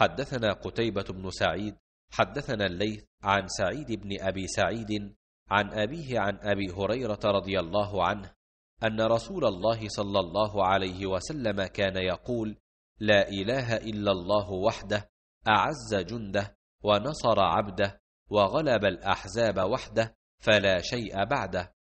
حدثنا قتيبة بن سعيد حدثنا الليث عن سعيد بن أبي سعيد عن أبيه عن أبي هريرة رضي الله عنه أن رسول الله صلى الله عليه وسلم كان يقول: لا إله إلا الله وحده أعز جنده ونصر عبده وغلب الأحزاب وحده فلا شيء بعده